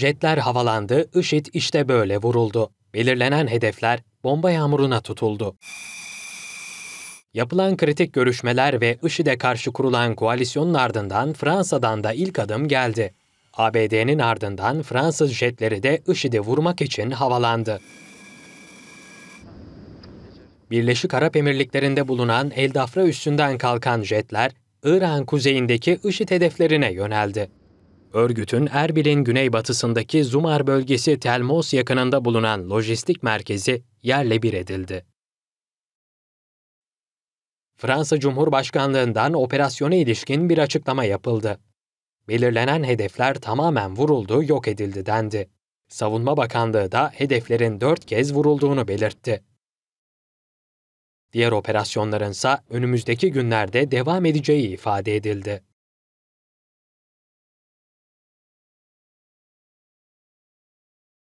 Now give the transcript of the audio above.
Jetler havalandı, IŞİD işte böyle vuruldu. Belirlenen hedefler bomba yağmuruna tutuldu. Yapılan kritik görüşmeler ve IŞİD'e karşı kurulan koalisyonun ardından Fransa'dan da ilk adım geldi. ABD'nin ardından Fransız jetleri de IŞİD'i vurmak için havalandı. Birleşik Arap Emirlikleri'nde bulunan Eldafra üstünden kalkan jetler, İran kuzeyindeki IŞİD hedeflerine yöneldi. Örgütün Erbil'in güneybatısındaki Zumar bölgesi Telmos yakınında bulunan lojistik merkezi yerle bir edildi. Fransa Cumhurbaşkanlığından operasyona ilişkin bir açıklama yapıldı. Belirlenen hedefler tamamen vuruldu, yok edildi dendi. Savunma Bakanlığı da hedeflerin dört kez vurulduğunu belirtti. Diğer operasyonlarınsa önümüzdeki günlerde devam edeceği ifade edildi.